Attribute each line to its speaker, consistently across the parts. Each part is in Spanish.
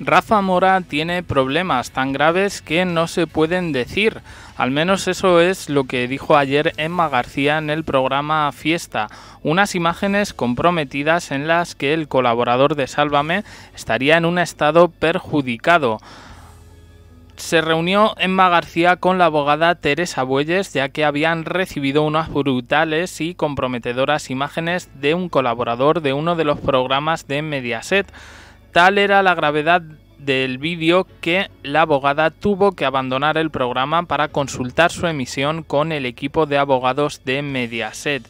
Speaker 1: Rafa Mora tiene problemas tan graves que no se pueden decir. Al menos eso es lo que dijo ayer Emma García en el programa Fiesta, unas imágenes comprometidas en las que el colaborador de Sálvame estaría en un estado perjudicado se reunió Emma García con la abogada Teresa Bueyes, ya que habían recibido unas brutales y comprometedoras imágenes de un colaborador de uno de los programas de Mediaset. Tal era la gravedad del vídeo que la abogada tuvo que abandonar el programa para consultar su emisión con el equipo de abogados de Mediaset.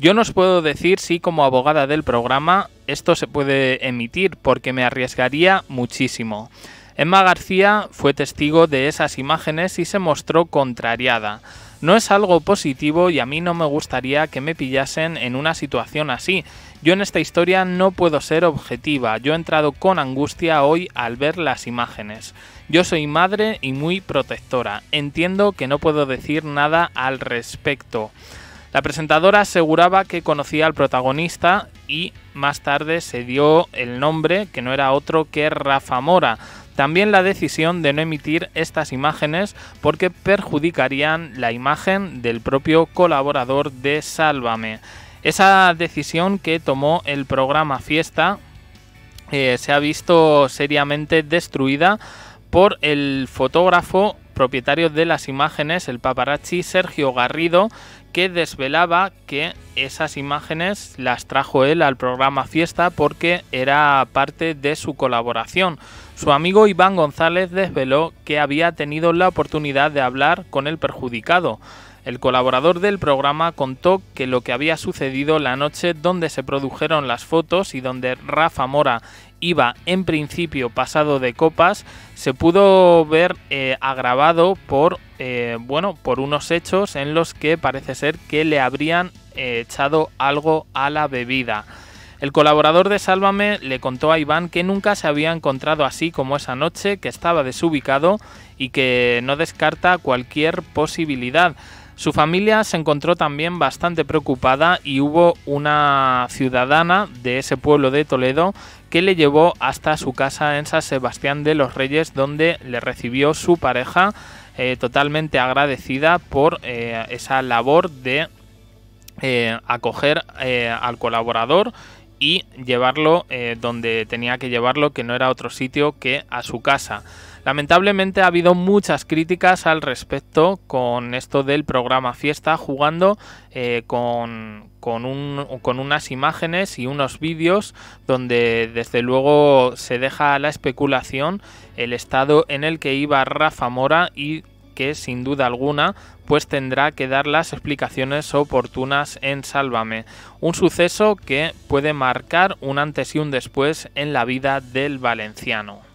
Speaker 1: Yo no os puedo decir si como abogada del programa esto se puede emitir porque me arriesgaría muchísimo. Emma García fue testigo de esas imágenes y se mostró contrariada. No es algo positivo y a mí no me gustaría que me pillasen en una situación así. Yo en esta historia no puedo ser objetiva, yo he entrado con angustia hoy al ver las imágenes. Yo soy madre y muy protectora, entiendo que no puedo decir nada al respecto. La presentadora aseguraba que conocía al protagonista y más tarde se dio el nombre que no era otro que Rafa Mora. También la decisión de no emitir estas imágenes porque perjudicarían la imagen del propio colaborador de Sálvame. Esa decisión que tomó el programa Fiesta eh, se ha visto seriamente destruida por el fotógrafo propietario de las imágenes, el paparazzi Sergio Garrido, que desvelaba que esas imágenes las trajo él al programa Fiesta porque era parte de su colaboración. Su amigo Iván González desveló que había tenido la oportunidad de hablar con el perjudicado. El colaborador del programa contó que lo que había sucedido la noche donde se produjeron las fotos y donde Rafa Mora iba en principio pasado de copas se pudo ver eh, agravado por eh, bueno por unos hechos en los que parece ser que le habrían eh, echado algo a la bebida. El colaborador de Sálvame le contó a Iván que nunca se había encontrado así como esa noche, que estaba desubicado y que no descarta cualquier posibilidad. Su familia se encontró también bastante preocupada y hubo una ciudadana de ese pueblo de Toledo que le llevó hasta su casa en San Sebastián de los Reyes donde le recibió su pareja eh, totalmente agradecida por eh, esa labor de eh, acoger al colaborador y llevarlo eh, donde tenía que llevarlo, que no era otro sitio que a su casa. Lamentablemente ha habido muchas críticas al respecto con esto del programa Fiesta, jugando eh, con, unas imágenes y unos vídeos donde desde luego se deja a la especulación el estado en el que iba Rafa Mora y que sin duda alguna pues tendrá que dar las explicaciones oportunas en Sálvame, un suceso que puede marcar un antes y un después en la vida del valenciano.